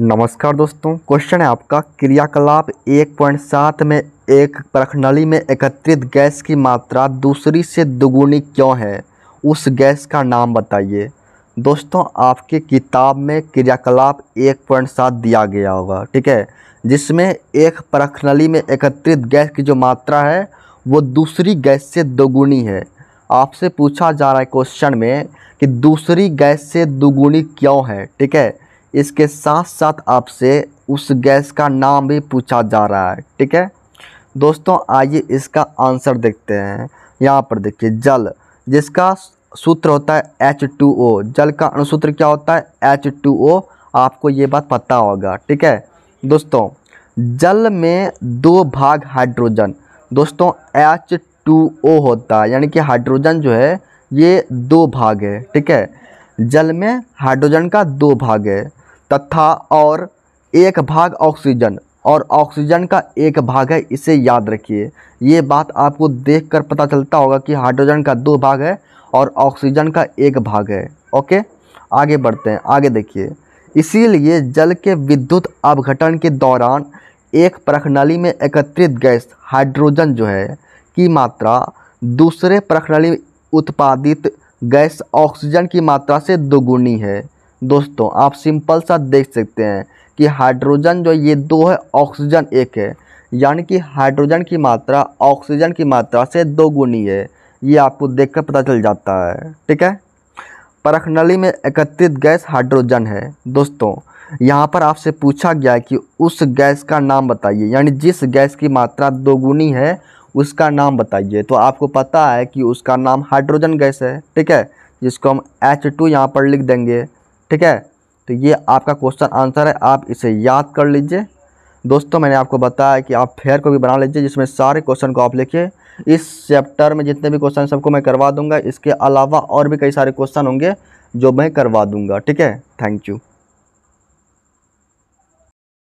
नमस्कार दोस्तों क्वेश्चन है आपका क्रियाकलाप 1.7 में एक परखनली में एकत्रित गैस की मात्रा दूसरी से दुगुनी क्यों है उस गैस का नाम बताइए दोस्तों आपके किताब में क्रियाकलाप 1.7 दिया गया होगा ठीक है जिसमें एक परखनली में एकत्रित गैस की जो मात्रा है वो दूसरी गैस से दोगुनी है आपसे पूछा जा रहा है क्वेश्चन में कि दूसरी गैस से दुगुनी क्यों है ठीक है इसके साथ साथ आपसे उस गैस का नाम भी पूछा जा रहा है ठीक है दोस्तों आइए इसका आंसर देखते हैं यहाँ पर देखिए जल जिसका सूत्र होता है एच टू ओ जल का अनुसूत्र क्या होता है एच टू ओ आपको ये बात पता होगा ठीक है दोस्तों जल में दो भाग हाइड्रोजन दोस्तों एच टू ओ होता है यानी कि हाइड्रोजन जो है ये दो भाग है ठीक है जल में हाइड्रोजन का दो भाग है तथा और एक भाग ऑक्सीजन और ऑक्सीजन का एक भाग है इसे याद रखिए ये बात आपको देखकर पता चलता होगा कि हाइड्रोजन का दो भाग है और ऑक्सीजन का एक भाग है ओके आगे बढ़ते हैं आगे देखिए इसीलिए जल के विद्युत अवघटन के दौरान एक प्रखनली में एकत्रित गैस हाइड्रोजन जो है की मात्रा दूसरे प्रखनली उत्पादित गैस ऑक्सीजन की मात्रा से दोगुनी है दोस्तों आप सिंपल सा देख सकते हैं कि हाइड्रोजन जो ये दो है ऑक्सीजन एक है यानी कि हाइड्रोजन की मात्रा ऑक्सीजन की मात्रा से दो गुनी है ये आपको कर पता चल जाता है ठीक है परखनली में एकत्रित गैस हाइड्रोजन है दोस्तों यहाँ पर आपसे पूछा गया है कि उस गैस का नाम बताइए यानी जिस गैस की मात्रा दोगुनी है उसका नाम बताइए तो आपको पता है कि उसका नाम हाइड्रोजन गैस है ठीक है जिसको हम एच टू यहाँ पर लिख देंगे ठीक है तो ये आपका क्वेश्चन आंसर है आप इसे याद कर लीजिए दोस्तों मैंने आपको बताया कि आप फेयर को भी बना लीजिए जिसमें सारे क्वेश्चन को आप लिखिए इस चैप्टर में जितने भी क्वेश्चन सबको मैं करवा दूंगा इसके अलावा और भी कई सारे क्वेश्चन होंगे जो मैं करवा दूंगा ठीक है थैंक यू